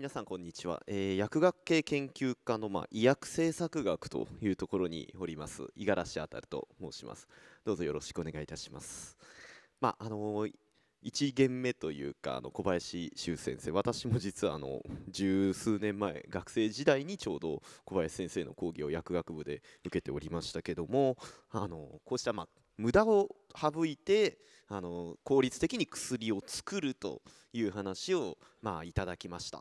皆さんこんにちは、えー、薬学系研究科の、まあ、医薬政策学というところにおります五十嵐あたると申しますどうぞよろしくお願いいたしますまああのー、1限目というかあの小林修先生私も実はあの十数年前学生時代にちょうど小林先生の講義を薬学部で受けておりましたけどもあのこうしたまあ無駄を省いてあの効率的に薬を作るという話を、まあ、いただきました。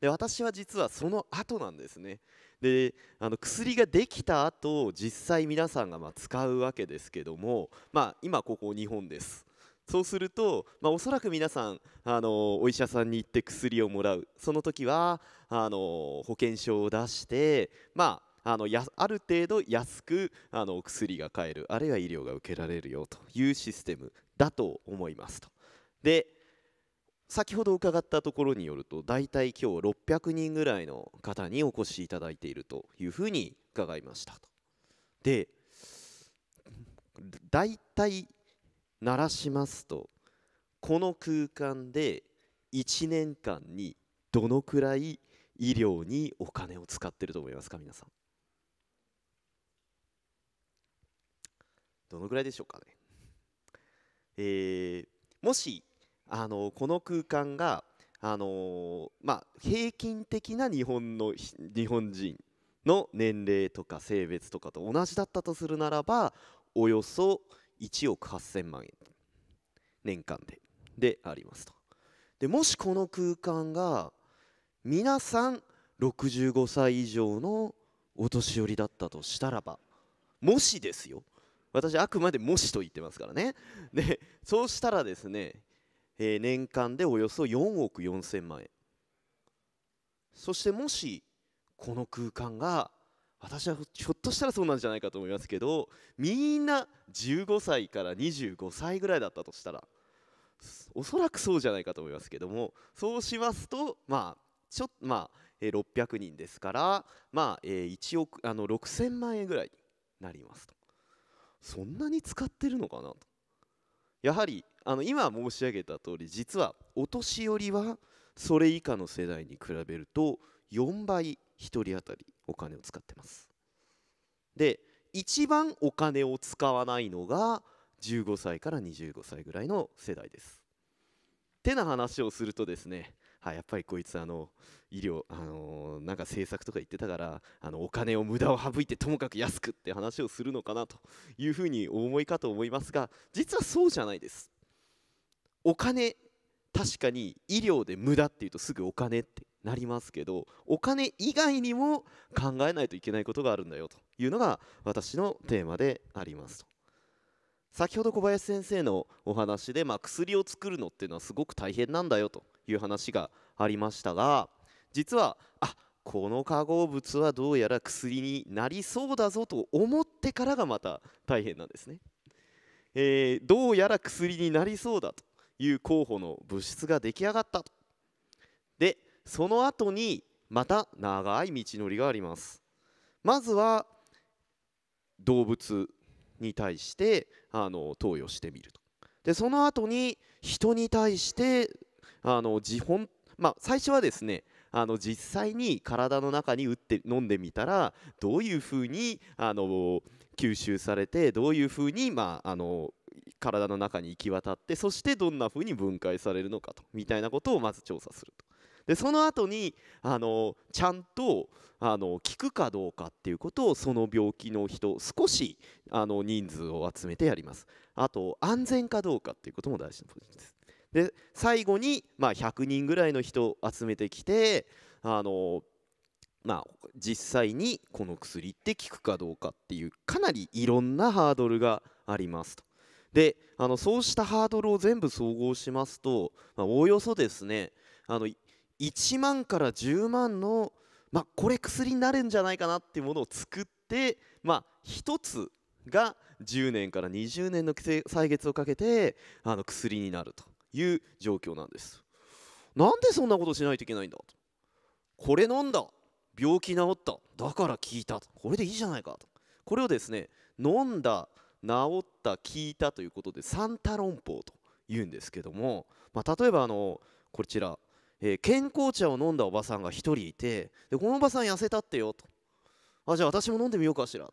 で私は実はその後なんですねであの薬ができた後実際皆さんがま使うわけですけども、まあ、今ここ日本ですそうすると、まあ、おそらく皆さんあのお医者さんに行って薬をもらうその時はあの保険証を出して、まあ、あのやある程度安くあの薬が買えるあるいは医療が受けられるよというシステムだと思いますと。で先ほど伺ったところによると大体今日600人ぐらいの方にお越しいただいているというふうに伺いましたとで大体鳴らしますとこの空間で1年間にどのくらい医療にお金を使ってると思いますか皆さんどのくらいでしょうかねえー、もしあのこの空間があのまあ、平均的な日本の日本人の年齢とか性別とかと同じだったとするならばおよそ1億8000万円年間ででありますとでもしこの空間が皆さん65歳以上のお年寄りだったとしたらばもしですよ私あくまでもしと言ってますからねでそうしたらですねえー、年間でおよそ4億4千万円そしてもしこの空間が私はひょっとしたらそうなんじゃないかと思いますけどみんな15歳から25歳ぐらいだったとしたらおそらくそうじゃないかと思いますけどもそうしますとまあちょっとまあえ600人ですから、まあえ1億あの6000万円ぐらいになりますとそんなに使ってるのかなとやはりあの今申し上げた通り実はお年寄りはそれ以下の世代に比べると4倍1人当たりお金を使ってますで一番お金を使わないのが15歳から25歳ぐらいの世代ですてな話をするとですねはい、やっぱりこいつあの医療、あのー、なんか政策とか言ってたからあのお金を無駄を省いてともかく安くって話をするのかなというふうに思いかと思いますが実はそうじゃないですお金確かに医療で無駄っていうとすぐお金ってなりますけどお金以外にも考えないといけないことがあるんだよというのが私のテーマでありますと先ほど小林先生のお話で、まあ、薬を作るのっていうのはすごく大変なんだよという話がありましたが実はあこの化合物はどうやら薬になりそうだぞと思ってからがまた大変なんですね、えー、どうやら薬になりそうだという候補の物質が出来上がったとでその後にまた長い道のりがありますまずは動物に対してあの投与してみるとでその後に人に対してあの自本、まあ、最初はですねあの実際に体の中に打って飲んでみたらどういうふうにあの吸収されてどういうふうに、まあ、あの体の中に行き渡ってそしてどんな風に分解されるのかとみたいなことをまず調査すると。でその後にあのちゃんとあの効くかどうかっていうことをその病気の人少しあの人数を集めてやりますあと安全かどうかっていうことも大事なポイントですで最後に、まあ、100人ぐらいの人集めてきてあのまあ、実際にこの薬って効くかどうかっていうかなりいろんなハードルがありますと。であのそうしたハードルを全部総合しますと、まあ、おおよそですねあの1万から10万の、まあ、これ薬になるんじゃないかなっていうものを作って、まあ、1つが10年から20年の歳月をかけてあの薬になるという状況なんです。なんでそんなことしないといけないんだと。これ飲んだ病気治っただから効いたこれでいいじゃないかとこれをですね飲んだ治った聞いたということでサンタ論法というんですけども、まあ、例えばあのこちら、えー、健康茶を飲んだおばさんが1人いてでこのおばさん痩せたってよとあじゃあ私も飲んでみようかしらと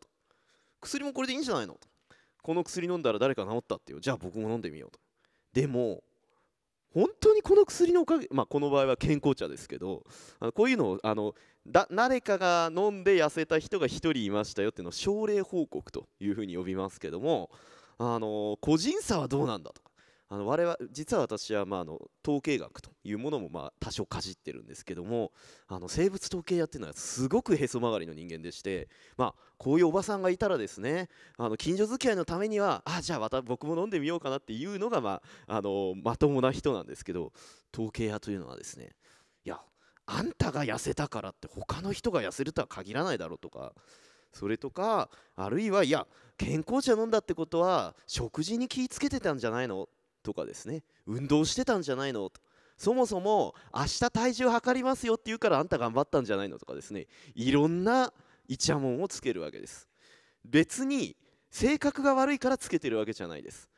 薬もこれでいいんじゃないのとこの薬飲んだら誰か治ったってよじゃあ僕も飲んでみようとでも本当にこの薬のおかげ、まあ、この場合は健康茶ですけどあのこういうのをあのだ誰かが飲んで痩せた人が1人いましたよっていうのを症例報告というふうに呼びますけどもあの個人差はどうなんだとあの我々実は私はまああの統計学というものもまあ多少かじってるんですけどもあの生物統計やってうのはすごくへそ曲がりの人間でして、まあ、こういうおばさんがいたらですねあの近所付き合いのためにはあじゃあまた僕も飲んでみようかなっていうのが、まあ、あのまともな人なんですけど統計屋というのはですねいやあんたが痩せたからって他の人が痩せるとは限らないだろうとかそれとかあるいはいや健康茶飲んだってことは食事に気をつけてたんじゃないのとかですね運動してたんじゃないのとそもそも明日体重測りますよって言うからあんた頑張ったんじゃないのとかですねいろんなイチャモンをつけるわけです別に性格が悪いからつけてるわけじゃないです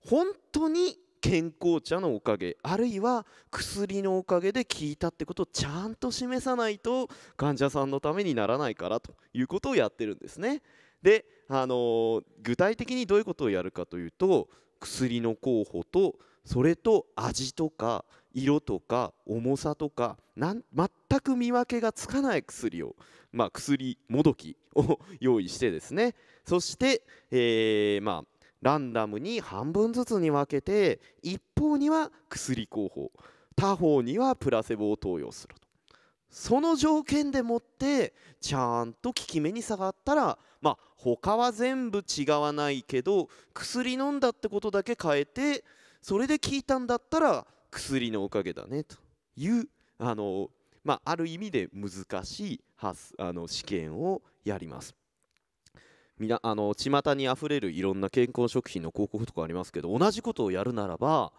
本当に健康茶のおかげあるいは薬のおかげで効いたってことをちゃんと示さないと患者さんのためにならないからということをやってるんですねで、あのー、具体的にどういうことをやるかというと薬の候補とそれと味とか色とか重さとかなん全く見分けがつかない薬を、まあ、薬もどきを 用意してですねそして、えー、まあ、ランダムに半分ずつに分けて一方には薬候補他方にはプラセボを投与するとその条件でもってちゃんと効き目に下がったらまあ他は全部違わないけど薬飲んだってことだけ変えてそれで効いたんだったら薬のおかげだねというあの、まあ、ある意味で難しい発あの試験をやります。みなあの巷にあふれるいろんな健康食品の広告とかありますけど同じことをやるならば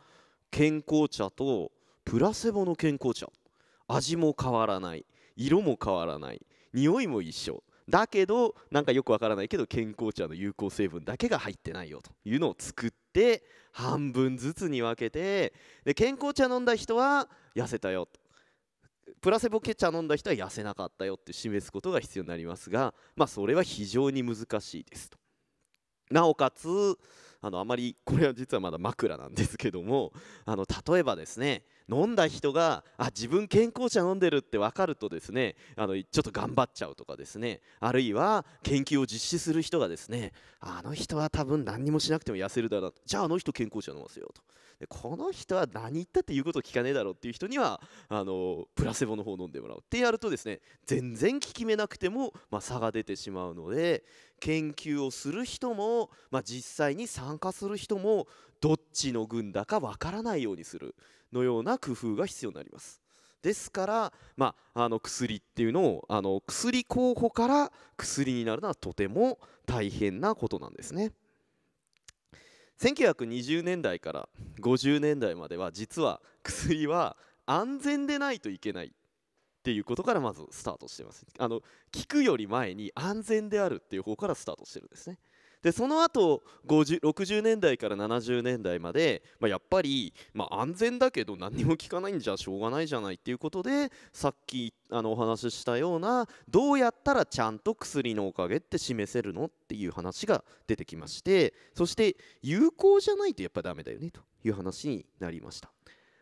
健康茶とプラセボの健康茶味も変わらない色も変わらない匂いも一緒だけどなんかよくわからないけど健康茶の有効成分だけが入ってないよというのを作って半分ずつに分けてで健康茶飲んだ人は痩せたよとプラセボケ茶飲んだ人は痩せなかったよって示すことが必要になりますが、まあ、それは非常に難しいですと。なおかつあのあまりこれは実はまだ枕なんですけどもあの例えばですね飲んだ人があ自分健康茶飲んでるって分かるとですねあのちょっと頑張っちゃうとかですねあるいは研究を実施する人がですねあの人は多分何にもしなくても痩せるだろうじゃああの人健康茶飲ますよとでこの人は何言ったって言うこと聞かねえだろうっていう人にはあのプラセボの方を飲んでもらうってやるとですね全然効き目なくても、まあ、差が出てしまうので研究をする人も、まあ、実際に参加する人もどっちの軍だかわからないようにするのような工夫が必要になります。ですから、まあ、あの薬っていうのをあの薬候補から薬になるのはとても大変なことなんですね。1920年代から50年代までは実は薬は安全でないといけないっていうことからまずスタートしてますあの効くより前に安全であるっていう方からスタートしてるんですねでその後五60年代から70年代まで、まあ、やっぱり、まあ、安全だけど何にも効かないんじゃしょうがないじゃないっていうことでさっきあのお話ししたようなどうやったらちゃんと薬のおかげって示せるのっていう話が出てきましてそして有効じゃないとやっぱダメだよねという話になりました。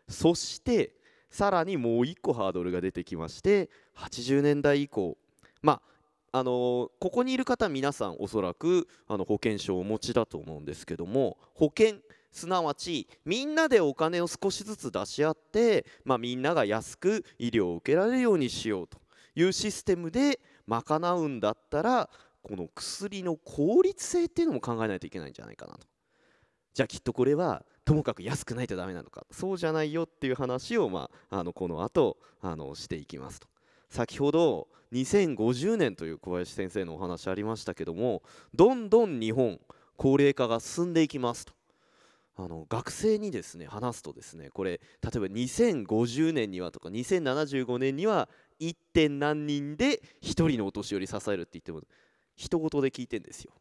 そしてさらにもう1個ハードルが出てきまして80年代以降まああのここにいる方皆さんおそらくあの保険証をお持ちだと思うんですけども保険すなわちみんなでお金を少しずつ出し合って、まあ、みんなが安く医療を受けられるようにしようというシステムで賄うんだったらこの薬の効率性っていうのも考えないといけないんじゃないかなと。じゃあきっとこれはともかく安くないとダメなのかそうじゃないよっていう話を、まあ、あのこの後あのしていきますと。先ほど2050年という小林先生のお話ありましたけどもどんどん日本高齢化が進んでいきますとあの学生にですね話すとですねこれ例えば2050年にはとか2075年には 1. 点何人で1人のお年寄り支えるって言っても一事で聞いてんですよ。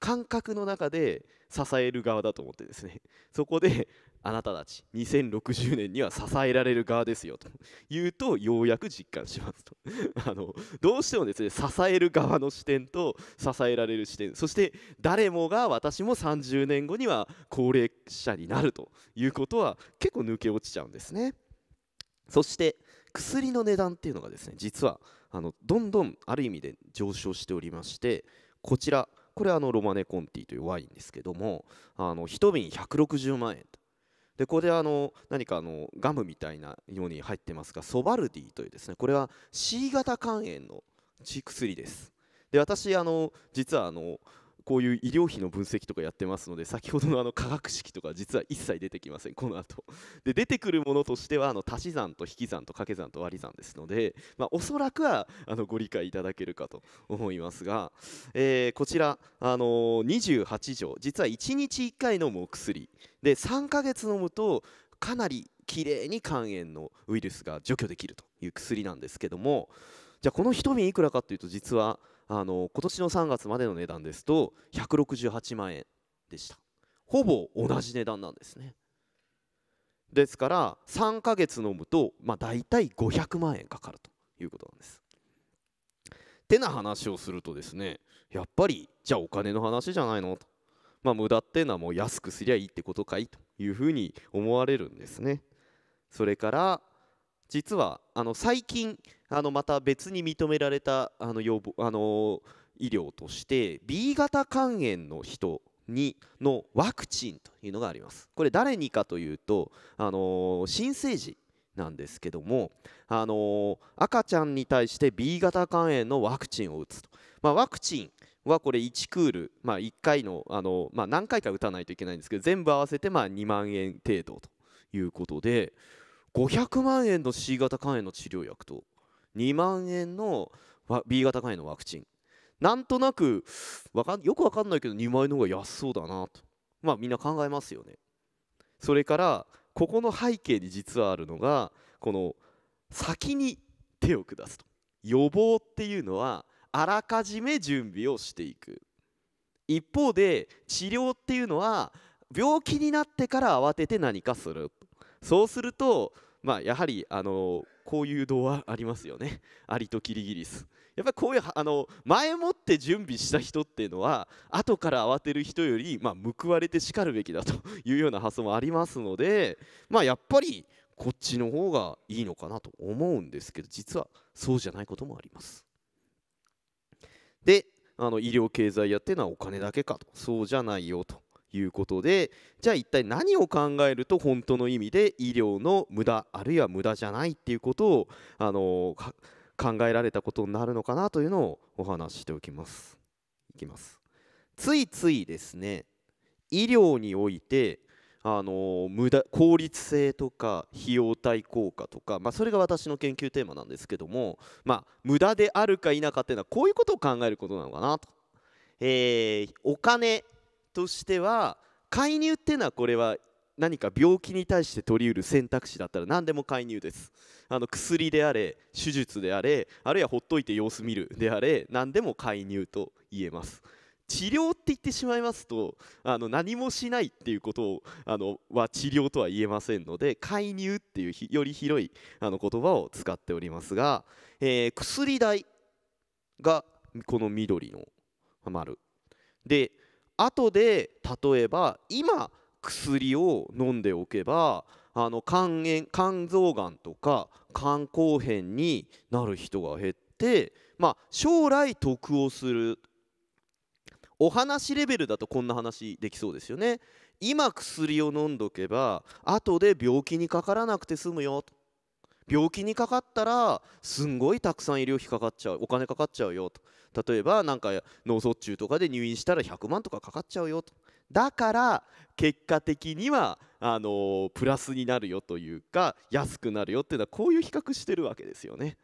感覚の中で支える側だと思ってですねそこであなたたち2060年には支えられる側ですよと 言うとようやく実感しますと あのどうしてもですね支える側の視点と支えられる視点そして誰もが私も30年後には高齢者になるということは結構抜け落ちちゃうんですねそして薬の値段っていうのがですね実はあのどんどんある意味で上昇しておりましてこちらこれあのロマネ・コンティというワインですけどもあの1瓶160万円とでここであの何かあのガムみたいなように入ってますがソバルディというですねこれは C 型肝炎の薬ですで私あの実はあのこういう医療費の分析とかやってますので先ほどのあの化学式とか実は一切出てきませんこの後で出てくるものとしてはあの足し算と引き算と掛け算と割り算ですので、まあ、おそらくはあのご理解いただけるかと思いますが、えー、こちら、あのー、28条実は1日1回飲むお薬で3ヶ月飲むとかなりきれいに肝炎のウイルスが除去できるという薬なんですけどもじゃあこの1瓶いくらかというと実はあの今年の3月までの値段ですと168万円でしたほぼ同じ値段なんですねですから3ヶ月飲むと、まあ、大体500万円かかるということなんですてな話をするとですねやっぱりじゃあお金の話じゃないのとまあ無駄っていうのはもう安くすりゃいいってことかいというふうに思われるんですねそれから実はあの最近あのまた別に認められたあの要望あの医療として B 型肝炎の人にのワクチンというのがありますこれ誰にかというと、あの新生児なんですけども、あの赤ちゃんに対して B 型肝炎のワクチンを打つと、まあ、ワクチンはこれ1クール、まあ、1回のあの、まあ、何回か打たないといけないんですけど全部合わせてまあ2万円程度ということで500万円の C 型肝炎の治療薬と2万円の B 型肝炎のワクチンなんとなくよく分かんないけど2万円の方が安そうだなとまあみんな考えますよねそれからここの背景に実はあるのがこの先に手を下すと予防っていうのはあらかじめ準備をしていく一方で治療っていうのは病気になってから慌てて何かするそうするとまあやはりあのこういう童話ありますよねアリとキリギリスやっぱりこういうあの前もって準備した人っていうのは後から慌てる人より、まあ、報われてしかるべきだというような発想もありますので、まあ、やっぱりこっちの方がいいのかなと思うんですけど実はそうじゃないこともあります。であの医療経済やっていうのはお金だけかとそうじゃないよということでじゃあ一体何を考えると本当の意味で医療の無駄あるいは無駄じゃないっていうことをあの考えられたことになるのかなというのをお話ししておきます。いきますついついですね医療においてあの無駄効率性とか費用対効果とか、まあ、それが私の研究テーマなんですけども、まあ、無駄であるか否かっていうのはこういうことを考えることなのかなと。えー、お金としては介入っていうのはこれは何か病気に対して取りうる選択肢だったら何でも介入ですあの薬であれ手術であれあるいはほっといて様子見るであれ何でも介入と言えます治療って言ってしまいますとあの何もしないっていうことをあのは治療とは言えませんので介入っていうより広いあの言葉を使っておりますが、えー、薬代がこの緑の丸で後で例えば今薬を飲んでおけばあの肝炎肝臓がんとか肝硬変になる人が減って、まあ、将来得をするお話レベルだとこんな話できそうですよね。今薬を飲んどけば後で病気にかからなくて済むよと病気にかかったらすんごいたくさん医療費かかっちゃうお金かかっちゃうよと例えばなんか脳卒中とかで入院したら100万とかかかっちゃうよとだから結果的にはあのプラスになるよというか安くなるよっていうのはこういう比較してるわけですよね。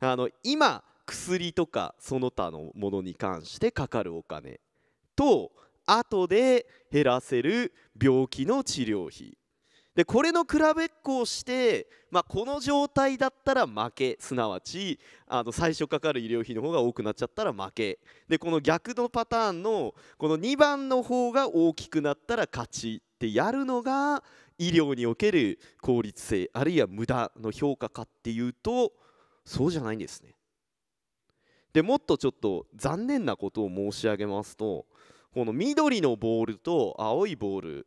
あの今薬とかその他のものに関してかかるお金と後で減らせる病気の治療費でこれの比べっこをして、まあ、この状態だったら負けすなわちあの最初かかる医療費の方が多くなっちゃったら負けでこの逆のパターンのこの2番の方が大きくなったら勝ちってやるのが医療における効率性あるいは無駄の評価かっていうとそうじゃないんですね。でもっとちょっと残念なことを申し上げますとこの緑のボールと青いボール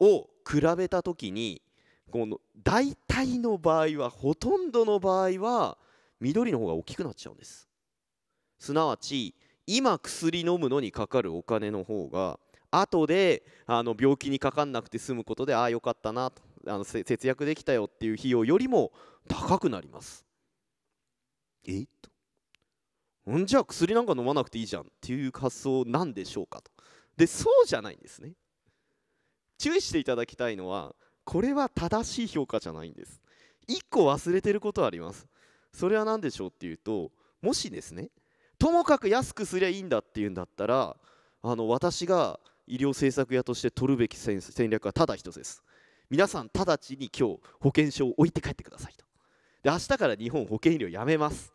を比べた時にこの大体の場合はほとんどの場合は緑の方が大きくなっちゃうんですすなわち今薬飲むのにかかるお金の方が後であの病気にかかんなくて済むことでああよかったなとあの節約できたよっていう費用よりも高くなりますえっとんじゃあ薬なんか飲まなくていいじゃんっていう発想なんでしょうかとでそうじゃないんですね注意していただきたいのはこれは正しい評価じゃないんです1個忘れてることありますそれは何でしょうっていうともしですねともかく安くすりゃいいんだっていうんだったらあの私が医療政策屋として取るべき戦略はただ一つです皆さん直ちに今日保険証を置いて帰ってくださいとで明日から日本保険医療やめます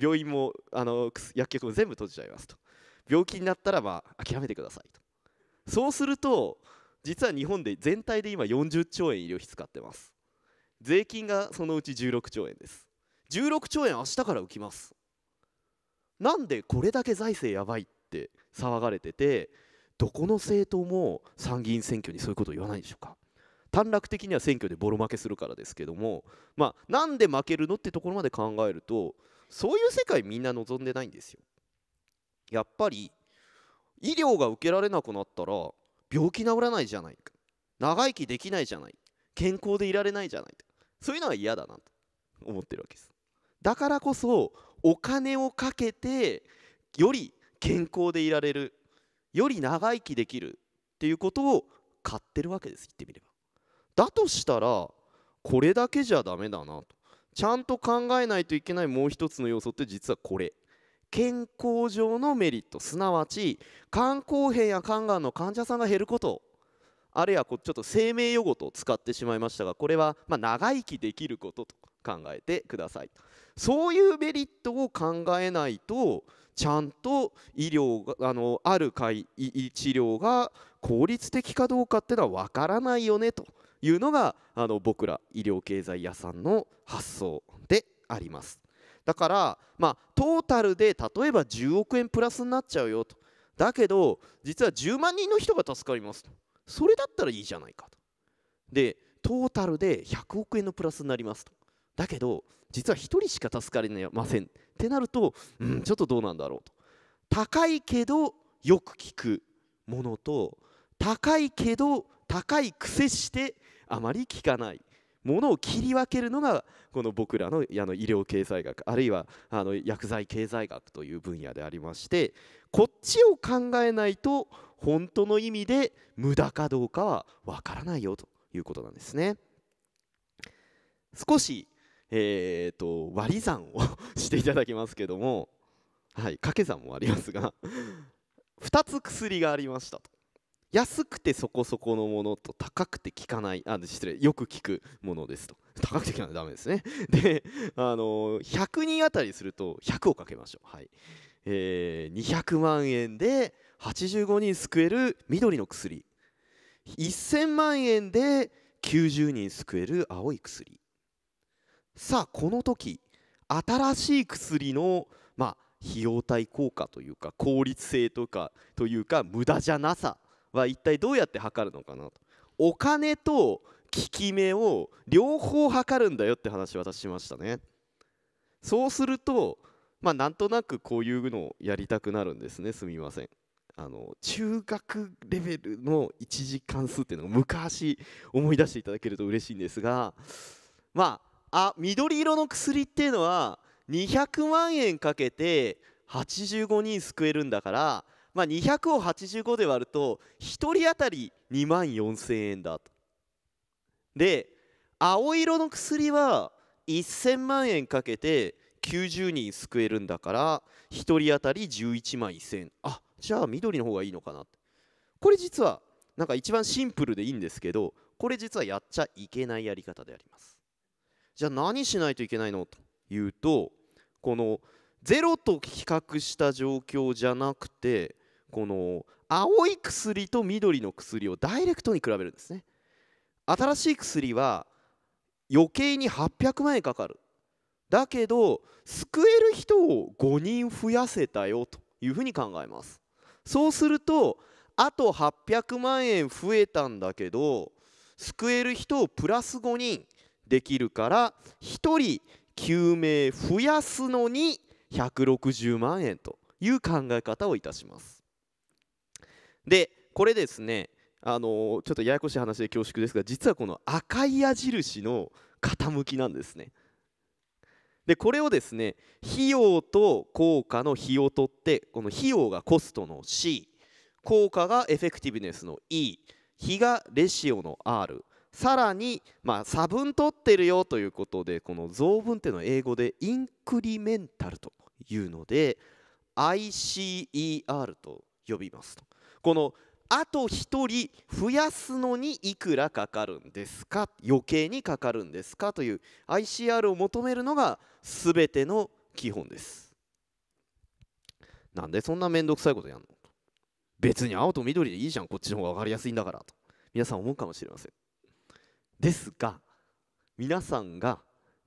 病院もあの薬局も全部閉じちゃいますと病気になったらまあ諦めてくださいとそうすると実は日本で全体で今40兆円医療費使ってます税金がそのうち16兆円です16兆円明日から浮きますなんでこれだけ財政やばいって騒がれててどこの政党も参議院選挙にそういうことを言わないんでしょうか短絡的には選挙でボロ負けするからですけどもまあなんで負けるのってところまで考えるとそういう世界みんな望んでないんですよやっぱり医療が受けられなくなったら病気治らないじゃないか長生きできないじゃない健康でいられないじゃないそういうのは嫌だなと思ってるわけですだからこそお金をかけてより健康でいられるより長生きできるっていうことを買ってるわけです言ってみればだとしたらこれだけじゃダメだなとちゃんと考えないといけないもう一つの要素って実はこれ健康上のメリットすなわち肝硬変や肝がんの患者さんが減ることあるいはこうちょっと生命予後と使ってしまいましたがこれはま長生きできることと考えてくださいそういうメリットを考えないとちゃんと医療があのある会治療が効率的かどうかっていうのは分からないよねというのがあの僕ら医療経済屋さんの発想であります。だからまあトータルで例えば10億円プラスになっちゃうよとだけど実は10万人の人が助かりますとそれだったらいいじゃないかとでトータルで100億円のプラスになりますとだけど実は1人しか助かりませんってなると、うん、ちょっとどうなんだろうと高いけどよく聞くものと高いけど高い癖してあまり聞かないものを切り分けるのがこの僕らのあの医療経済学あるいはあの薬剤経済学という分野でありましてこっちを考えないと本当の意味で無駄かどうかはわからないよということなんですね。少し、えーと割り算をしていただきますけども、はい、掛け算もありますが2つ薬がありましたと。安くてそこそこのものと高くて効かないあ失礼よく効くものですと高くて効かないとダメですね であの100人当たりすると100をかけましょうはいえー、200万円で85人救える緑の薬1000万円で90人救える青い薬さあこの時新しい薬のまあ費用対効果というか効率性とかというか無駄じゃなさは一体どうやって測るのかなとお金と効き目を両方測るんだよって話私しましたねそうするとまあなんとなくこういうのをやりたくなるんですねすみませんあの中学レベルの一次関数っていうのを昔思い出していただけると嬉しいんですがまああ緑色の薬っていうのは200万円かけて85人救えるんだからまあ、200を85で割ると1人当たり2万4000円だとで青色の薬は1000万円かけて90人救えるんだから1人当たり11万1000あじゃあ緑の方がいいのかなこれ実はなんか一番シンプルでいいんですけどこれ実はやっちゃいけないやり方でありますじゃあ何しないといけないのというとこの0と比較した状況じゃなくてこの青い薬と緑の薬をダイレクトに比べるんですね新しい薬は余計に800万円かかるだけど救える人を5人増やせたよというふうに考えますそうするとあと800万円増えたんだけど救える人をプラス5人できるから1人救命増やすのに160万円という考え方をいたしますでこれですねあのちょっとややこしい話で恐縮ですが実はこの赤い矢印の傾きなんですね。でこれをですね費用と効果の比を取ってこの費用がコストの C 効果がエフェクティブネスの E 比がレシオの R さらに、まあ、差分取ってるよということでこの増分っていうのは英語でインクリメンタルというので ICER と呼びますと。このあと1人増やすのにいくらかかるんですか余計にかかるんですかという ICR を求めるのが全ての基本ですなんでそんな面倒くさいことやんの別に青と緑でいいじゃんこっちの方が分かりやすいんだからと皆さん思うかもしれませんですが皆さんが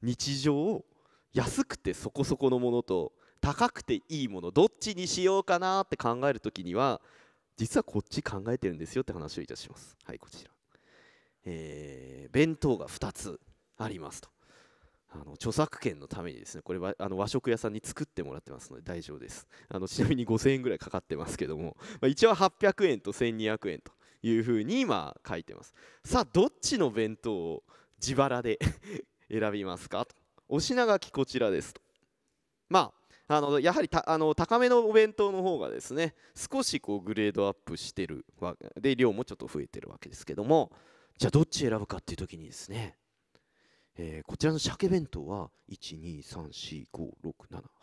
日常を安くてそこそこのものと高くていいものどっちにしようかなって考える時には実はこっち考えてるんですよって話をいたします。はい、こちら。えー、弁当が2つありますと。あの著作権のためにですね、これはあの和食屋さんに作ってもらってますので大丈夫です。あのちなみに5000円ぐらいかかってますけども、まあ、一応800円と1200円というふうに今書いてます。さあ、どっちの弁当を自腹で 選びますかと。お品書きこちらですと。まあ、あのやはりあの高めのお弁当の方がですね少しこうグレードアップしてるわで量もちょっと増えてるわけですけどもじゃあどっち選ぶかっていう時にですね、えー、こちらの鮭弁当は1234567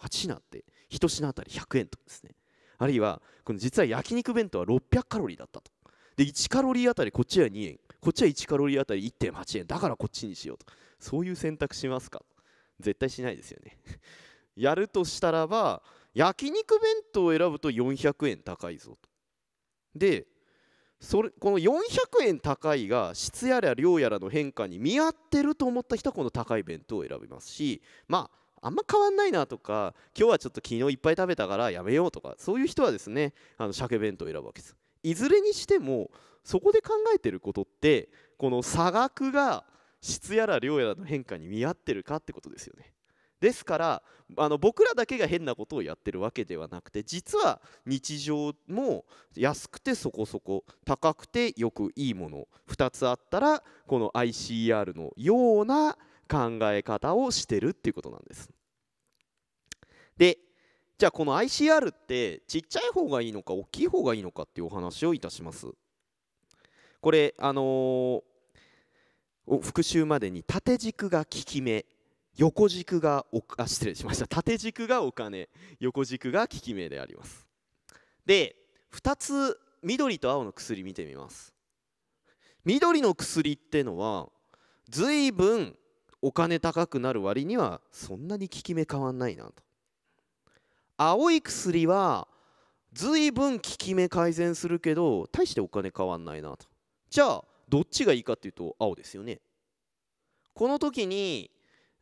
8品って1品あたり100円とかですねあるいはこの実は焼肉弁当は600カロリーだったとで1カロリーあたりこっちは2円こっちは1カロリーあたり1.8円だからこっちにしようとそういう選択しますか絶対しないですよねやるとしたらば焼肉弁当を選ぶと400円高いぞと。でそれこの400円高いが質やら量やらの変化に見合ってると思った人はこの高い弁当を選びますしまああんま変わんないなとか今日はちょっと昨日いっぱい食べたからやめようとかそういう人はですねあの鮭弁当を選ぶわけですいずれにしてもそこで考えてることってこの差額が質やら量やらの変化に見合ってるかってことですよねですからあの僕らだけが変なことをやってるわけではなくて実は日常も安くてそこそこ高くてよくいいもの2つあったらこの ICR のような考え方をしてるっていうことなんです。でじゃあこの ICR ってちっちゃい方がいいのか大きい方がいいのかっていうお話をいたします。これあのー、復習までに縦軸が効き目横軸がおあ失礼しました縦軸がお金横軸が効き目でありますで2つ緑と青の薬見てみます緑の薬ってのは随分お金高くなる割にはそんなに効き目変わんないなと青い薬は随分効き目改善するけど大してお金変わんないなとじゃあどっちがいいかっていうと青ですよねこの時に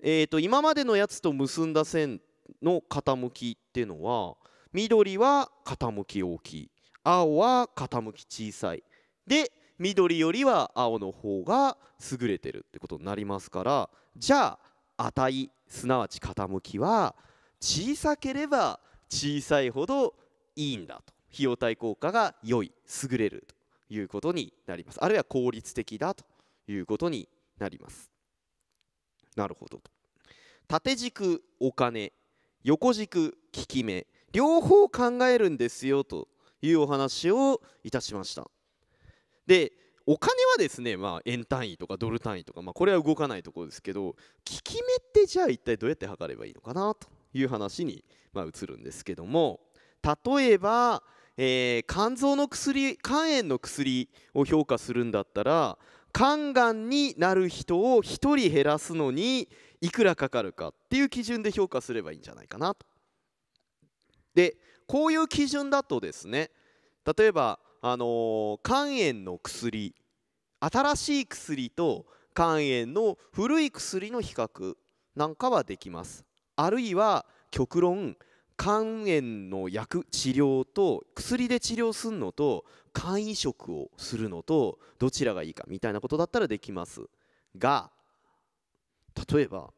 えー、と今までのやつと結んだ線の傾きっていうのは緑は傾き大きい青は傾き小さいで緑よりは青の方が優れてるってことになりますからじゃあ値すなわち傾きは小さければ小さいほどいいんだと費用対効果が良い優れるということになりますあるいは効率的だということになります。なるほど縦軸お金横軸効き目両方考えるんですよというお話をいたしましたでお金はですね、まあ、円単位とかドル単位とか、まあ、これは動かないところですけど効き目ってじゃあ一体どうやって測ればいいのかなという話に、まあ、移るんですけども例えば、えー、肝臓の薬肝炎の薬を評価するんだったら肝がんになる人を1人減らすのにいくらかかるかっていう基準で評価すればいいんじゃないかなと。でこういう基準だとですね例えば、あのー、肝炎の薬新しい薬と肝炎の古い薬の比較なんかはできますあるいは極論肝炎の薬治療と薬で治療するのと簡易植をするのとどちらがいいかみたいなことだったらできますが例えば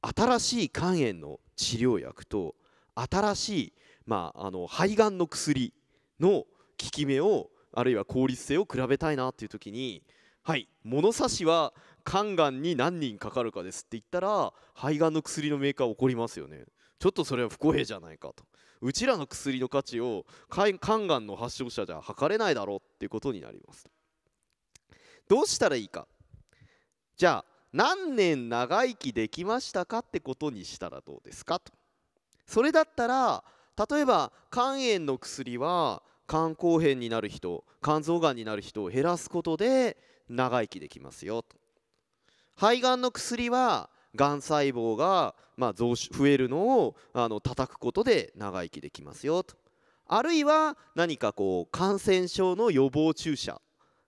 新しい肝炎の治療薬と新しい、まあ、あの肺がんの薬の効き目をあるいは効率性を比べたいなっていう時にはい物差しは肝がんに何人かかるかですって言ったら肺がんの薬のメーカー怒りますよねちょっとそれは不公平じゃないかとうちらの薬の価値を肝がんの発症者じゃ測れないだろうっていうことになりますどうしたらいいかじゃあ何年長生きできましたかってことにしたらどうですかとそれだったら例えば肝炎の薬は肝硬変になる人肝臓がんになる人を減らすことで長生きできますよと肺がんの薬はがん細胞が、まあ、増増えるのをあの叩くことで長生きできますよとあるいは何かこう感染症の予防注射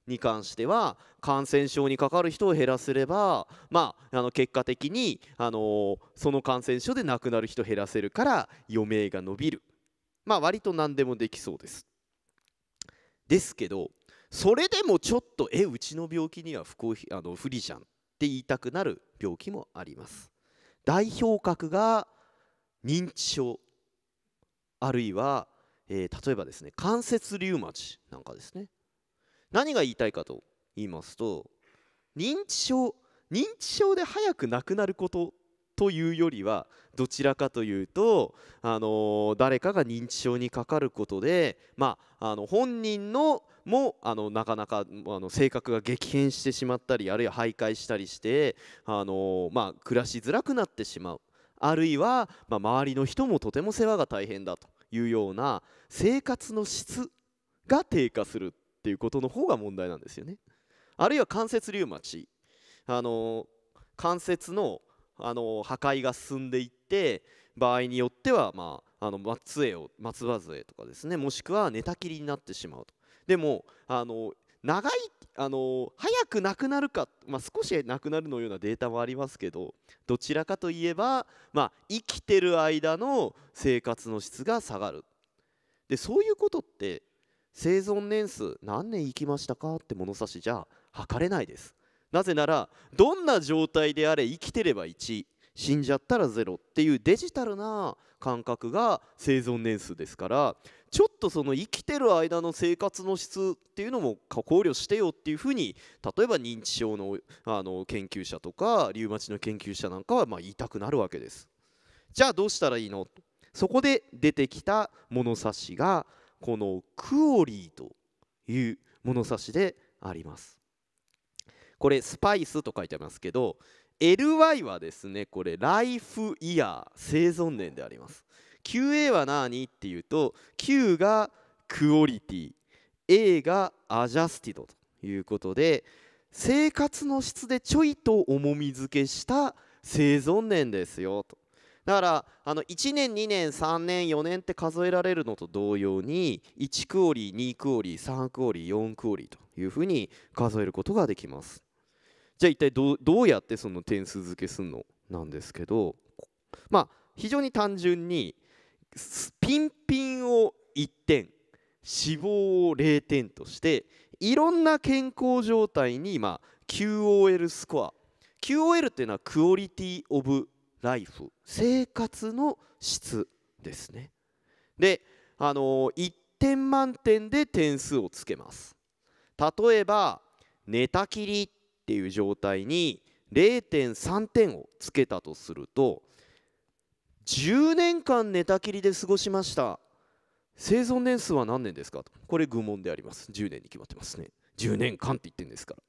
に関しては感染症にかかる人を減らせれば、まあ、あの結果的に、あのー、その感染症で亡くなる人減らせるから余命が延びる、まあ、割と何でもできそうです。ですけどそれでもちょっとえうちの病気には不幸あの不利じゃんって言いたくなる病気もあります代表格が認知症あるいは、えー、例えばですね関節リウマチなんかですね何が言いたいかと言いますと認知症認知症で早く亡くなることというよりはどちらかというと、あのー、誰かが認知症にかかることで、まあ、あの本人のもあのなかなかあの性格が激変してしまったりあるいは徘徊したりして、あのー、まあ、暮らしづらくなってしまうあるいは、まあ、周りの人もとても世話が大変だというような生活の質が低下するっていうことの方が問題なんですよね。あるいは関節リウマチあのー、関節のあの破壊が進んでいって場合によっては、まあ、あの松江を松葉杖とかですねもしくは寝たきりになってしまうと。でもあの長いあの早くなくなるか、まあ、少しなくなるのようなデータもありますけどどちらかといえば、まあ、生きてる間の生活の質が下がるでそういうことって生存年数何年生きましたかって物差しじゃ測れないですなぜならどんな状態であれ生きてれば1死んじゃったら0っていうデジタルな感覚が生存年数ですからちょっとその生きてる間の生活の質っていうのも考慮してよっていうふうに例えば認知症のあの研究者とかリウマチの研究者なんかはま言いたくなるわけです。じゃあどうしたらいいのそこで出てきた物差しがこのクオリーという物差しであります。これスパイスと書いてありますけど LY はですねこれライフイヤー生存年であります QA は何っていうと Q がクオリティ A がアジャスティドということで生活の質でちょいと重みづけした生存年ですよとだからあの1年2年3年4年って数えられるのと同様に1クオリ2クオリ3クオリ4クオリというふうに数えることができますじゃあ一体どうやってその点数付けすんのなんですけどまあ非常に単純にピンピンを1点脂肪を0点としていろんな健康状態に、まあ、QOL スコア QOL っていうのはクオリティオブライフ生活の質ですねで、あのー、1点満点で点数をつけます例えば寝たきりっていう状態に0.3点をつけたとすると10年間寝たきりで過ごしました生存年数は何年ですかとこれ愚問であります10年に決まってますね10年間って言ってんですから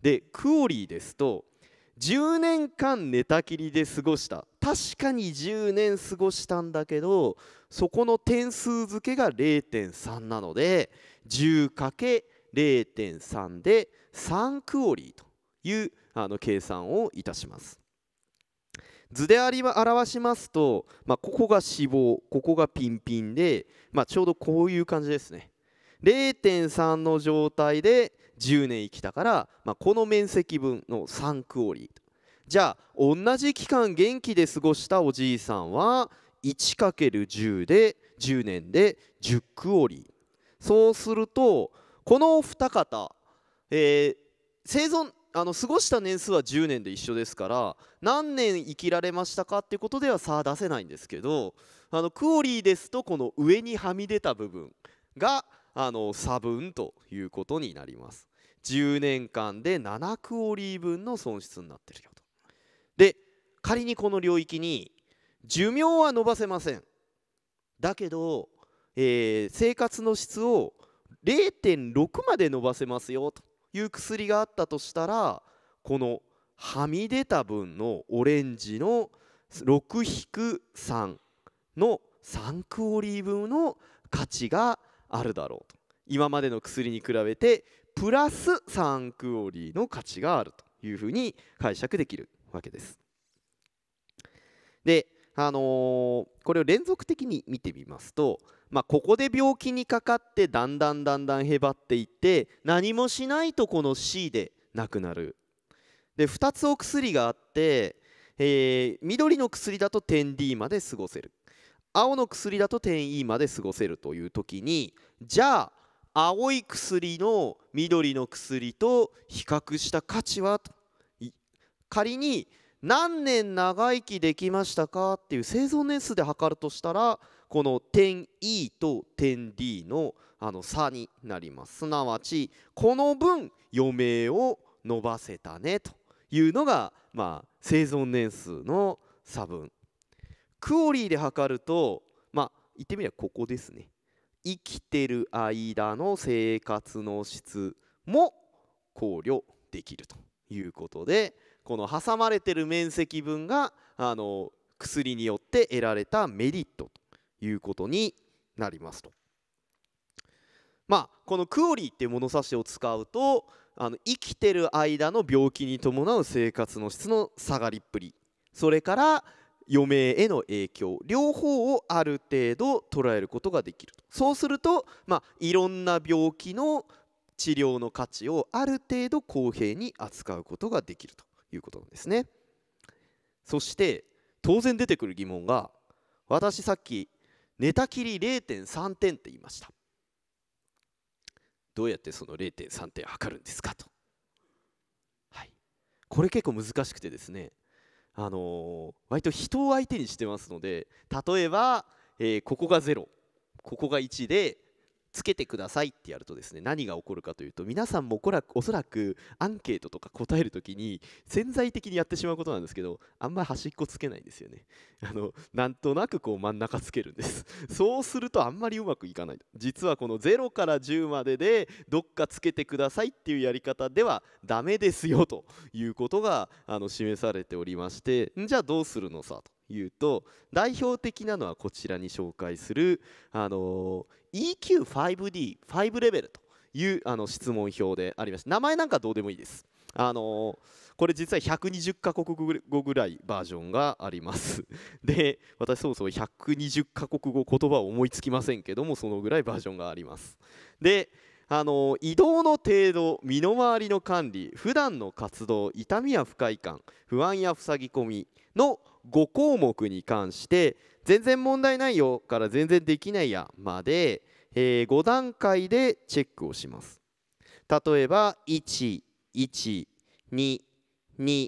でクオリーですと10年間寝たきりで過ごした確かに10年過ごしたんだけどそこの点数付けが0.3なので 10×0.3 で3クオリーというあの計算をいたします図で表しますと、まあ、ここが脂肪ここがピンピンで、まあ、ちょうどこういう感じですね0.3の状態で10年生きたから、まあ、この面積分の3クオリじゃあ同じ期間元気で過ごしたおじいさんは 1×10 で10年で10クオリそうするとこの2方、えー、生存あの過ごした年数は10年で一緒ですから何年生きられましたかっていうことでは差は出せないんですけどあのクオリーですとこの上にはみ出た部分があの差分ということになります10年間で7クオリー分の損失になってるよとで仮にこの領域に寿命は伸ばせませんだけど、えー、生活の質を0.6まで伸ばせますよという薬があったとしたらこのはみ出た分のオレンジの6く3の3クオリー分の価値があるだろうと今までの薬に比べてプラス3クオリの価値があるというふうに解釈できるわけです。であのー、これを連続的に見てみますと、まあ、ここで病気にかかってだんだんだんだんへばっていって何もしないとこの C でなくなるで2つお薬があって、えー、緑の薬だと点 D まで過ごせる青の薬だと点 E まで過ごせるという時にじゃあ青い薬の緑の薬と比較した価値は仮に何年長生きできましたかっていう生存年数で測るとしたらこの点 E と点 D のあの差になりますすなわちこの分余命を伸ばせたねというのが、まあ、生存年数の差分クオリーで測るとまあ言ってみればここですね生きてる間の生活の質も考慮できるということでこの挟まれてる面積分があの薬によって得られたメリットということになりますと。まあ、このクオリーっていう物差しを使うとあの生きてる間の病気に伴う生活の質の下がりっぷりそれから余命への影響両方をある程度捉えることができるそうすると、まあ、いろんな病気の治療の価値をある程度公平に扱うことができるということなんですねそして当然出てくる疑問が私さっき寝たきり0.3点って言いましたどうやってその0.3点測るんですかと、はい、これ結構難しくてですねあのー、割と人を相手にしてますので例えば、えー、ここが0ここが1でつけてくださいってやるとですね何が起こるかというと皆さんもおそらくアンケートとか答えるときに潜在的にやってしまうことなんですけどあんまり端っこつけないんですよねあのなんとなくこう真ん中つけるんですそうするとあんまりうまくいかない実はこの0から10まででどっかつけてくださいっていうやり方ではダメですよということがあの示されておりましてじゃあどうするのさと言うと代表的なのはこちらに紹介する、あの EQ5D5 レベルというあの質問表でありまして名前なんかどうでもいいです。あのこれ実は120カ国語ぐらいバージョンがありますで私そもそも120カ国語言葉を思いつきませんけどもそのぐらいバージョンがありますであの移動の程度身の回りの管理普段の活動痛みや不快感不安や塞ぎ込みの5項目に関して全然問題ないよから全然できないやまで、えー、5段階でチェックをします例えば1122 2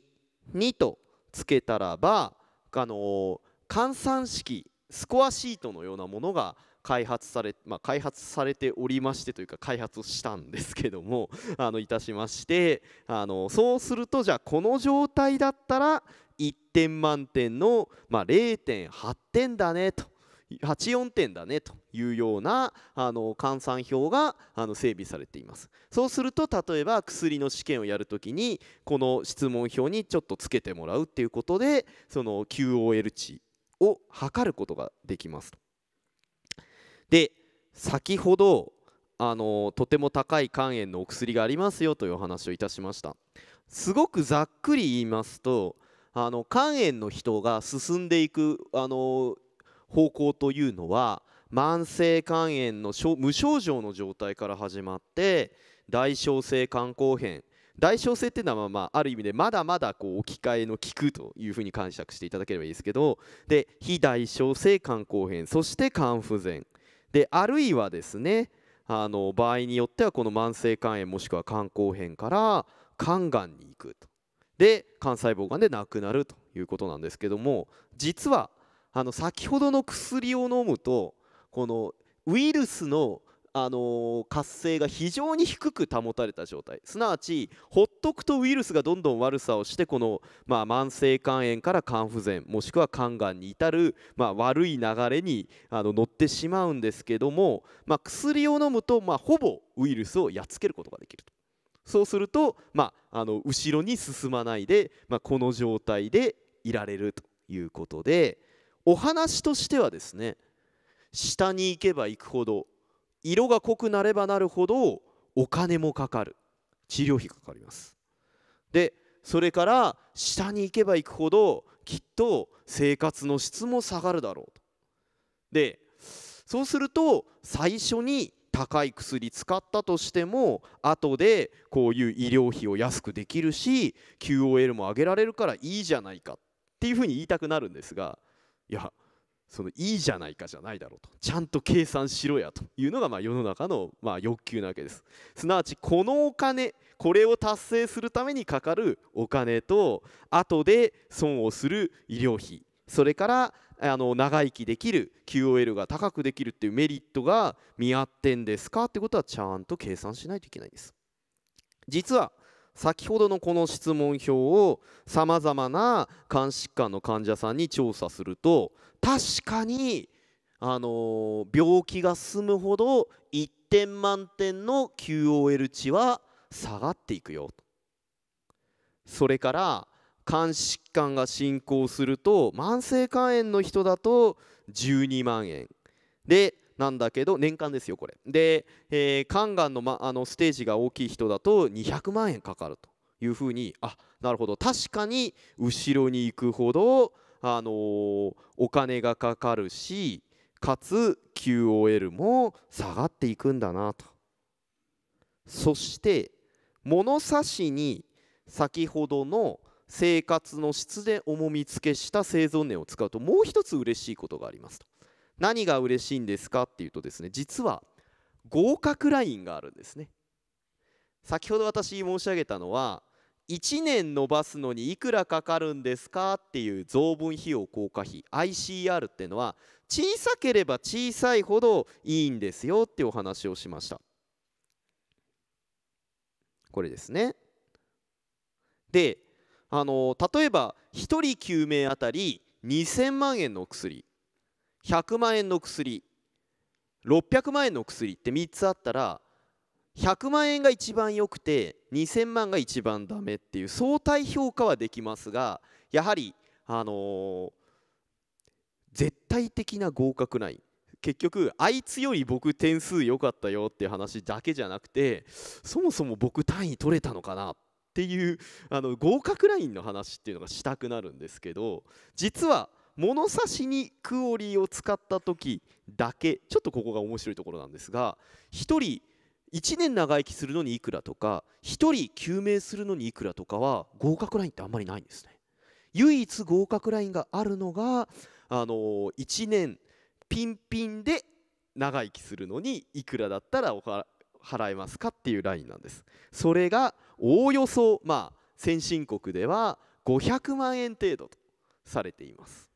とつけたらばあのー、換算式スコアシートのようなものが開発され、まあ、開発されておりましてというか開発したんですけどもあのいたしましてあのそうするとじゃあこの状態だったら、1点満点の、まあ、0.8点だねと84点だねというようなあの換算表があの整備されていますそうすると例えば薬の試験をやるときにこの質問表にちょっとつけてもらうっていうことでその QOL 値を測ることができますで先ほどあのとても高い肝炎のお薬がありますよというお話をいたしましたすごくざっくり言いますとあの肝炎の人が進んでいくあの方向というのは慢性肝炎の無症状の状態から始まって大小性肝硬変大小性っていうのはまあある意味でまだまだこう置き換えの効くというふうに解釈していただければいいですけどで非大小性肝硬変そして肝不全であるいはですねあの場合によってはこの慢性肝炎もしくは肝硬変から肝がんに行くとで肝細胞がんで亡くなるということなんですけども実はあの先ほどの薬を飲むとこのウイルスのあの活性が非常に低く保たれた状態すなわちほっとくとウイルスがどんどん悪さをしてこの、まあ、慢性肝炎から肝不全もしくは肝がんに至る、まあ、悪い流れにあの乗ってしまうんですけども、まあ、薬を飲むと、まほぼウイルスをやっつけることができると。そうすると、まあ、あの後ろに進まないで、まあ、この状態でいられるということでお話としてはですね下に行けば行くほど色が濃くなればなるほどお金もかかる治療費がかかりますでそれから下に行けば行くほどきっと生活の質も下がるだろうとでそうすると最初に高い薬使ったとしても後でこういう医療費を安くできるし QOL も上げられるからいいじゃないかっていうふうに言いたくなるんですがいやそのいいじゃないかじゃないだろうとちゃんと計算しろやというのがま世の中のま欲求なわけですすなわちこのお金これを達成するためにかかるお金と後で損をする医療費それからあの長生きできる QOL が高くできるっていうメリットが見合ってんですかってことはちゃんと計算しないといけないんです実は先ほどのこの質問表をさまざまな肝疾患の患者さんに調査すると確かにあの病気が進むほど1点満点の QOL 値は下がっていくよそれから肝疾患が進行すると慢性肝炎の人だと12万円でなんだけど年間ですよこれで、えー、肝がんの,、ま、あのステージが大きい人だと200万円かかるというふうにあなるほど確かに後ろに行くほど、あのー、お金がかかるしかつ QOL も下がっていくんだなとそして物差しに先ほどの生活の質で重み付けした生存年を使うともう一つ嬉しいことがありますと何が嬉しいんですかっていうとですね実は合格ラインがあるんですね先ほど私申し上げたのは1年延ばすのにいくらかかるんですかっていう増分費用効果費 ICR っていうのは小さければ小さいほどいいんですよってお話をしましたこれですねであの例えば1人救命あたり2000万円の薬100万円の薬600万円の薬って3つあったら100万円が一番良くて2000万が一番ダメっていう相対評価はできますがやはり、あのー、絶対的な合格ライン結局あいつより僕点数良かったよっていう話だけじゃなくてそもそも僕単位取れたのかなっっていうあの合格ラインの話っていうのがしたくなるんですけど実は物差しにクオリーを使った時だけちょっとここが面白いところなんですが1人1年長生きするのにいくらとか1人救命するのにいくらとかは合格ラインってあんまりないんですね。唯一合格ラインがあるのが、あの1年ピンピンで長生きするのにいくらだったらお払えますかっていうラインなんですそれがおおよそ、まあ、先進国では500万円程度とされています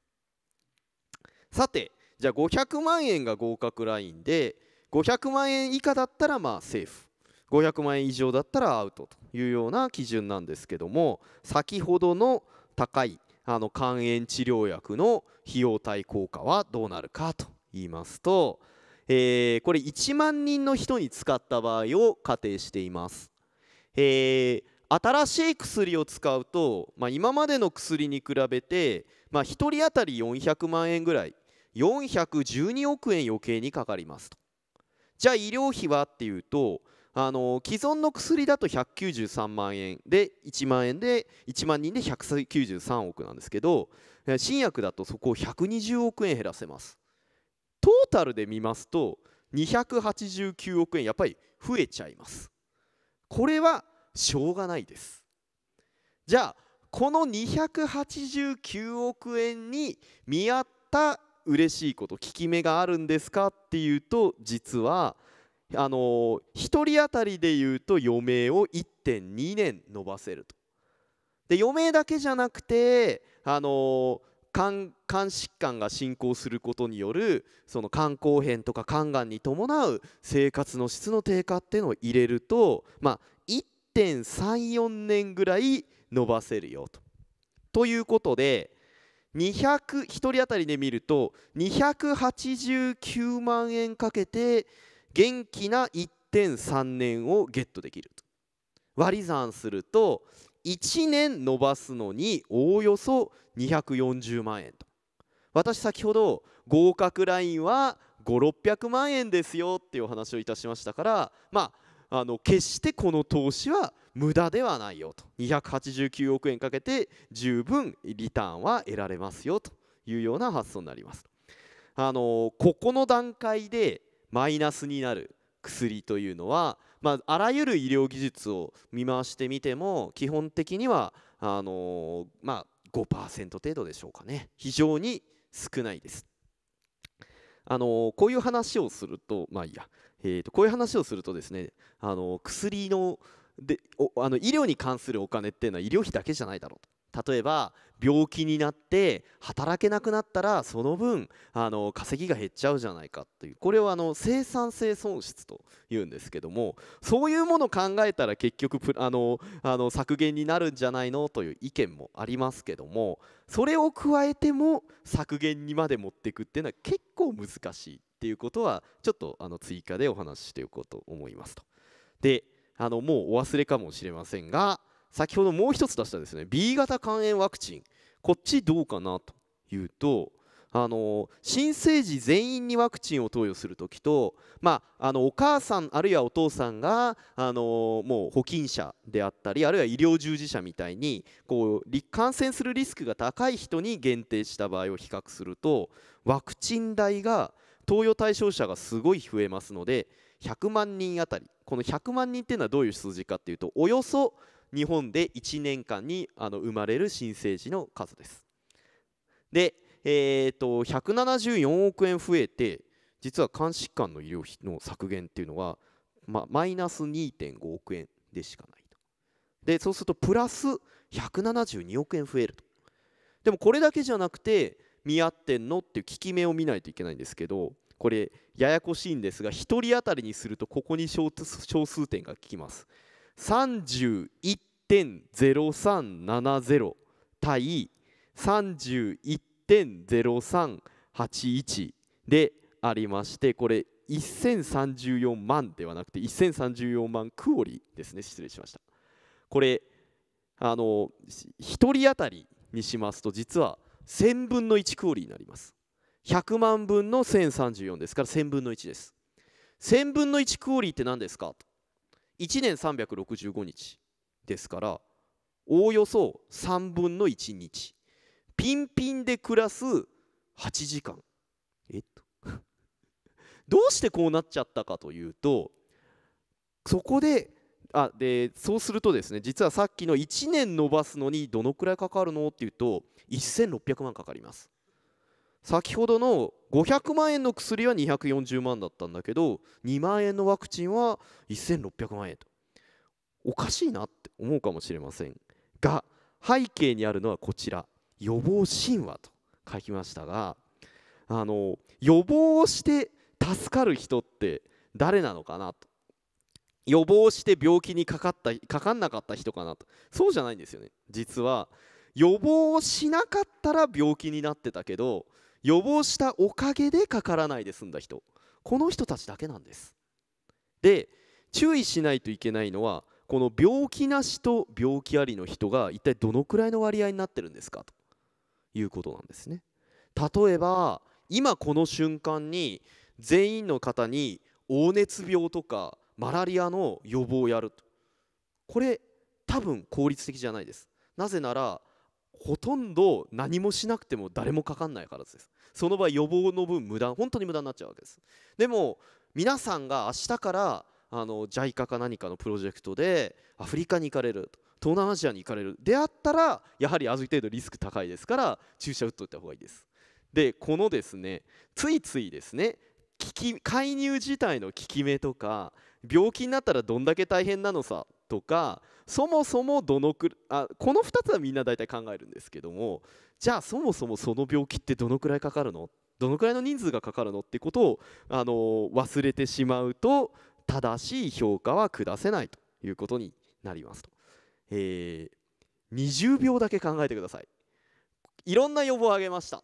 さてじゃあ500万円が合格ラインで500万円以下だったらまあセーフ500万円以上だったらアウトというような基準なんですけども先ほどの高いあの肝炎治療薬の費用対効果はどうなるかと言いますとえー、これ1万人の人に使った場合を仮定しています、えー、新しい薬を使うと、まあ、今までの薬に比べて、まあ、1人当たり400万円ぐらい412億円余計にかかりますとじゃあ医療費はっていうとあの既存の薬だと193万円で1万円で1万人で193億なんですけど新薬だとそこを120億円減らせますトータルで見ますと289億円やっぱり増えちゃいますこれはしょうがないですじゃあこの289億円に見合った嬉しいこと効き目があるんですかっていうと実はあのー、1人当たりでいうと余命を1.2年延ばせるとで余命だけじゃなくてあのー肝肝疾患が進行することによるその肝硬変とか肝がんに伴う生活の質の低下っていうのを入れると、まあ、1.34年ぐらい伸ばせるよと。ということで1人当たりで見ると289万円かけて元気な1.3年をゲットできると割り算すると1年延ばすのにおおよそ240万円と私先ほど合格ラインは5600万円ですよっていうお話をいたしましたからまああの決してこの投資は無駄ではないよと289億円かけて十分リターンは得られますよというような発想になります。あのここの段階でマイナスになる薬というのはまあ、あらゆる医療技術を見回してみても基本的にはあのー、まあ、5%程度でしょうかね非常に少ないです。あのー、こういう話をするとまあいいや、えーと、こういう話をするとですね、あのー、薬のでおあの医療に関するお金っていうのは医療費だけじゃないだろうと例えば病気になって働けなくなったらその分あの稼ぎが減っちゃうじゃないかというこれをあの生産性損失というんですけどもそういうものを考えたら結局あのあの削減になるんじゃないのという意見もありますけどもそれを加えても削減にまで持っていくっていうのは結構難しいっていうことはちょっとあの追加でお話ししておこうと思いますと。であのもうお忘れかもしれませんが先ほどもう一つ出したですね B 型肝炎ワクチンこっちどうかなというとあの新生児全員にワクチンを投与するときと、まあ、あのお母さんあるいはお父さんがあのもう保菌者であったりあるいは医療従事者みたいにこう感染するリスクが高い人に限定した場合を比較するとワクチン代が投与対象者がすごい増えますので100万人あたりこの100万人っていうのはどういう数字かっていうとおよそ日本で1年間にあの生まれる新生児の数です。で、えーと、174億円増えて実は肝疾患の医療費の削減っていうのは、ま、マイナス2.5億円でしかないとでそうするとプラス172億円増えるとでもこれだけじゃなくて見合ってんのっていう効き目を見ないといけないんですけどこれややこしいんですが1人当たりにするとここに小数点が効きます31.0370対31.0381でありましてこれ1034万ではなくて1034万クオリですね失礼しましたこれあの1人当たりにしますと実は1000分の1クオリになります100万分の1034ですから1000分の1です1000分の1クオリって何ですかと1年365日ですからおおよそ3分の1日ピンピンで暮らす8時間えっと どうしてこうなっちゃったかというとそこであでそうするとですね実はさっきの1年延ばすのにどのくらいかかるのっていうと1600万かかります先ほどの500万円の薬は240万だったんだけど2万円のワクチンは1600万円とおかしいなって思うかもしれませんが背景にあるのはこちら予防神話と書きましたがあの予防をして助かる人って誰なのかなと予防して病気にかかったかかんなかった人かなとそうじゃないんですよね実は予防をしなかったら病気になってたけど予防したおかげでかからないで済んだ人この人たちだけなんですで注意しないといけないのはこの病気なしと病気ありの人が一体どのくらいの割合になってるんですかということなんですね例えば今この瞬間に全員の方に黄熱病とかマラリアの予防をやるとこれ多分効率的じゃないですなぜならほとんど何もしなくても誰もかかんないからですその場合予防の分無駄本当に無駄になっちゃうわけですでも皆さんが明日からあの JICA か何かのプロジェクトでアフリカに行かれる東南アジアに行かれるであったらやはりある程度リスク高いですから注射打っといた方がいいですでこのですねついついですね介入自体の効き目とか病気になったらどんだけ大変なのさとかそもそもどのくあこの2つはみんな大体考えるんですけどもじゃあそもそもその病気ってどのくらいかかるのどのくらいの人数がかかるのってことをあの忘れてしまうと正しい評価は下せないということになりますと、えー、20秒だけ考えてくださいいろんな予防を挙げました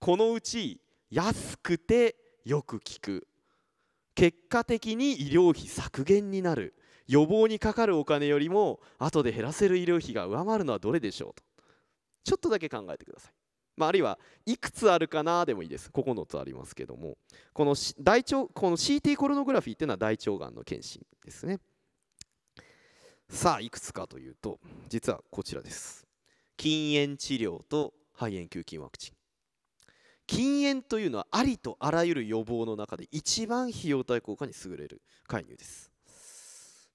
このうち安くてよく効く結果的に医療費削減になる予防にかかるお金よりも後で減らせる医療費が上回るのはどれでしょうとちょっとだけ考えてください、まあ、あるいはいくつあるかなでもいいです9つありますけどもこの大腸この CT コロノグラフィーっていうのは大腸がんの検診ですねさあいくつかというと実はこちらです禁煙治療と肺炎球菌ワクチン禁煙というのはありとあらゆる予防の中で一番費用対効果に優れる介入です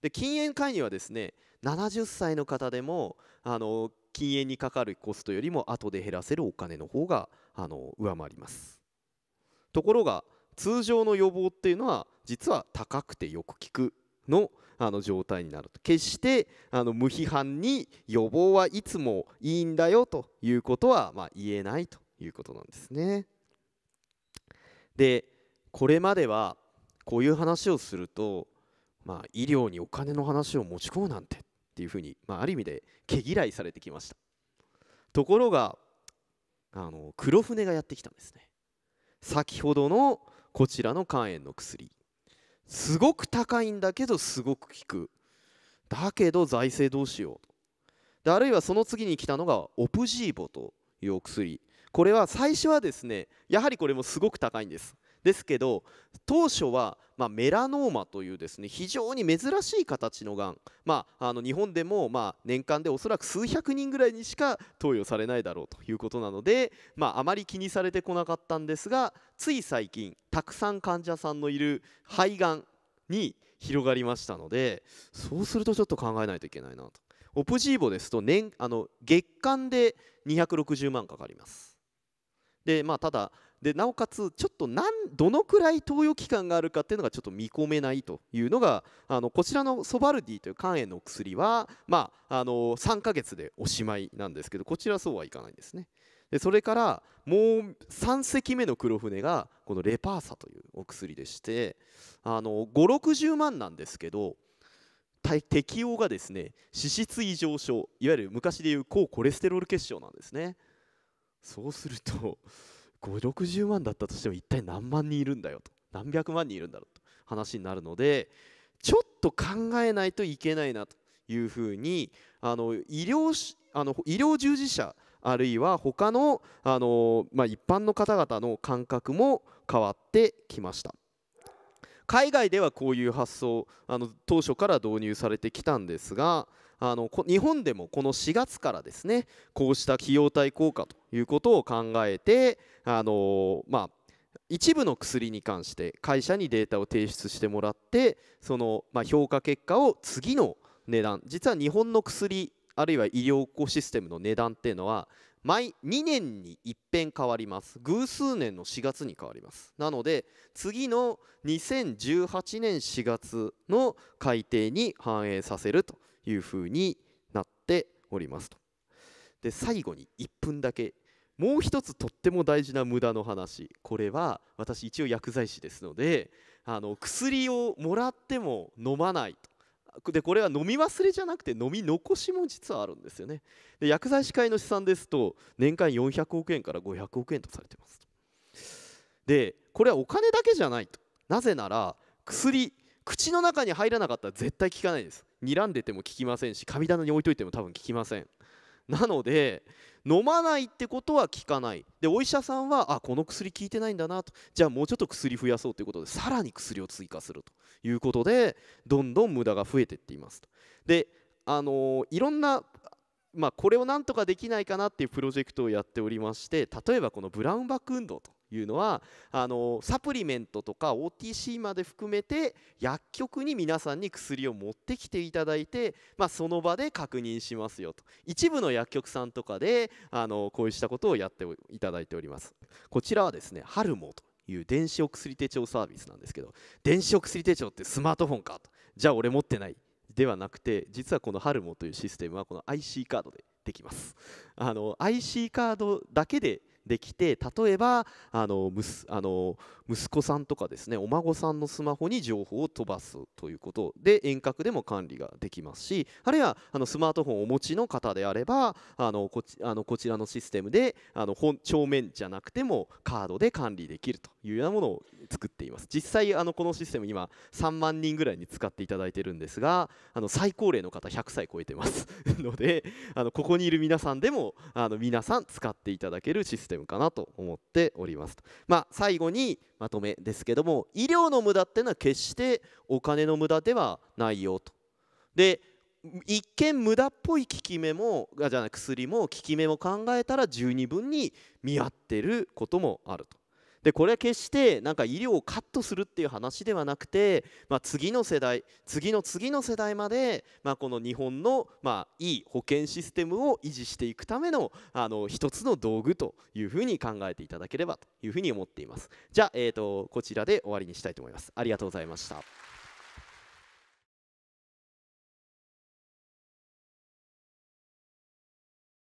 で禁煙会にはですね70歳の方でもあの禁煙にかかるコストよりも後で減らせるお金の方があの上回りますところが通常の予防っていうのは実は高くてよく効くのあの状態になると決してあの無批判に予防はいつもいいんだよということは、まあ、言えないということなんですね。でこれまではこういう話をするとまあ、医療にお金の話を持ち込むなんてっていうふうに、まあ、ある意味で毛嫌いされてきましたところがあの黒船がやってきたんですね先ほどのこちらの肝炎の薬すごく高いんだけどすごく効くだけど財政どうしようであるいはその次に来たのがオプジーボというお薬これは最初はですねやはりこれもすごく高いんですですけど当初はまあ、メラノーマというですね非常に珍しい形のがん、まあ、あの日本でもまあ年間でおそらく数百人ぐらいにしか投与されないだろうということなので、まあ、あまり気にされてこなかったんですがつい最近たくさん患者さんのいる肺がんに広がりましたのでそうするとちょっと考えないといけないなと。オプジーボですと年あの月間で260万かかります。でまあ、ただでなおかつちょっとなんどのくらい投与期間があるかっていうのがちょっと見込めないというのがあのこちらのソバルディという肝炎の薬は、まあ、あの3ヶ月でおしまいなんですけどこちらそうはいかないんですね。でそれからもう3隻目の黒船がこのレパーサというお薬でして560万なんですけど適応がですね脂質異常症いわゆる昔でいう高コレステロール血症なんですねそうすると560万だったとしても一体何万人いるんだよと何百万人いるんだろうと話になるのでちょっと考えないといけないなというふうにあの医療あの医療従事者あるいは他のあの、まあ、一般の方々の感覚も変わってきました海外ではこういう発想あの当初から導入されてきたんですがあの日本でもこの4月からですねこうした費用対効果ということを考えてあのまあ一部の薬に関して会社にデータを提出してもらってその、ま評価結果を次の値段実は日本の薬あるいは医療コシステムの値段っていうのは毎2年に一変変わります偶数年の4月に変わりますなので次の2018年4月の改定に反映させるというふうになっておりますと。で最後に1分だけもう一つとっても大事な無駄の話これは私一応薬剤師ですのであの薬をもらっても飲まないとでこれは飲み忘れじゃなくて飲み残しも実はあるんですよねで薬剤師会の試算ですと年間400億円から500億円とされてますでこれはお金だけじゃないとなぜなら薬口の中に入らなかったら絶対効かないです睨んでても効きませんし神棚に置いといても多分効きませんなので飲まないってことは効かないでお医者さんはあこの薬効いてないんだなとじゃあもうちょっと薬増やそうということでさらに薬を追加するということでどんどん無駄が増えていっていますとであのー、いろんなまあ、これをなんとかできないかなっていうプロジェクトをやっておりまして例えばこのブラウンバック運動というのはあのサプリメントとか OTC まで含めて薬局に皆さんに薬を持ってきていただいて、まあ、その場で確認しますよと一部の薬局さんとかであのこうしたことをやっていただいておりますこちらはですねハルモという電子お薬手帳サービスなんですけど電子お薬手帳ってスマートフォンかとじゃあ俺持ってないではなくて実はこのハルモというシステムはこの IC カードでできますあの IC カードだけでできて例えばあのむすあの息子さんとかですねお孫さんのスマホに情報を飛ばすということで遠隔でも管理ができますしあるいはあのスマートフォンをお持ちの方であればあのこちあのこちらのシステムであの本面じゃなくてもカードで管理できるというようなものを作っています実際あのこのシステム今3万人ぐらいに使っていただいてるんですがあの最高齢の方100歳超えてます のであのここにいる皆さんでもあの皆さん使っていただけるシステムかなと思っておりますまあ、最後にまとめですけども医療の無駄っていうのは決してお金の無駄ではないよと。で一見無駄っぽい効き目もじゃない薬も効き目も考えたら十二分に見合ってることもあると。でこれは決してなんか医療をカットするっていう話ではなくて、まあ、次の世代次の次の世代まで、まあ、この日本の、まあ、いい保険システムを維持していくためのあの一つの道具というふうに考えていただければというふうに思っていますじゃあ、えーと、とこちらで終わりにしたいと思いますありがとうございました